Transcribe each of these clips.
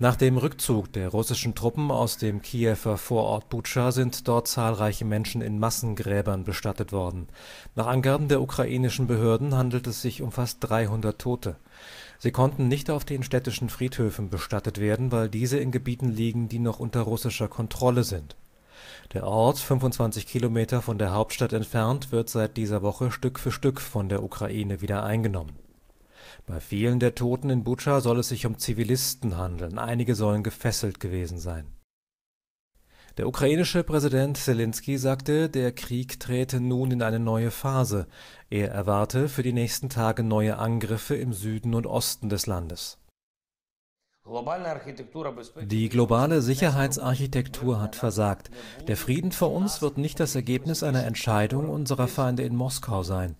Nach dem Rückzug der russischen Truppen aus dem Kiewer Vorort Butscha sind dort zahlreiche Menschen in Massengräbern bestattet worden. Nach Angaben der ukrainischen Behörden handelt es sich um fast 300 Tote. Sie konnten nicht auf den städtischen Friedhöfen bestattet werden, weil diese in Gebieten liegen, die noch unter russischer Kontrolle sind. Der Ort, 25 Kilometer von der Hauptstadt entfernt, wird seit dieser Woche Stück für Stück von der Ukraine wieder eingenommen bei vielen der Toten in Butscha soll es sich um Zivilisten handeln, einige sollen gefesselt gewesen sein. Der ukrainische Präsident Selenskyj sagte, der Krieg trete nun in eine neue Phase. Er erwarte für die nächsten Tage neue Angriffe im Süden und Osten des Landes. Die globale Sicherheitsarchitektur hat versagt. Der Frieden für uns wird nicht das Ergebnis einer Entscheidung unserer Feinde in Moskau sein.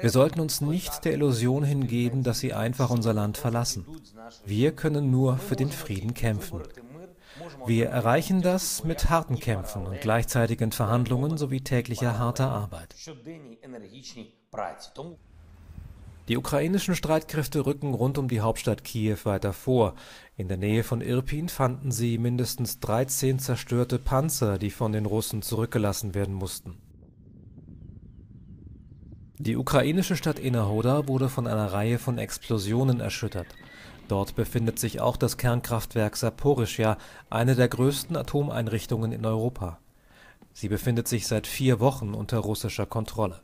Wir sollten uns nicht der Illusion hingeben, dass sie einfach unser Land verlassen. Wir können nur für den Frieden kämpfen. Wir erreichen das mit harten Kämpfen und gleichzeitigen Verhandlungen sowie täglicher harter Arbeit. Die ukrainischen Streitkräfte rücken rund um die Hauptstadt Kiew weiter vor. In der Nähe von Irpin fanden sie mindestens 13 zerstörte Panzer, die von den Russen zurückgelassen werden mussten. Die ukrainische Stadt Inahoda wurde von einer Reihe von Explosionen erschüttert. Dort befindet sich auch das Kernkraftwerk Saporischja, eine der größten Atomeinrichtungen in Europa. Sie befindet sich seit vier Wochen unter russischer Kontrolle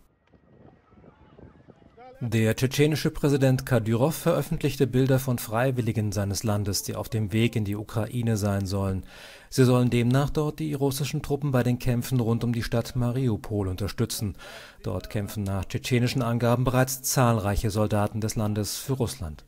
der tschetschenische Präsident Kadyrow veröffentlichte Bilder von Freiwilligen seines Landes, die auf dem Weg in die Ukraine sein sollen. Sie sollen demnach dort die russischen Truppen bei den Kämpfen rund um die Stadt Mariupol unterstützen. Dort kämpfen nach tschetschenischen Angaben bereits zahlreiche Soldaten des Landes für Russland.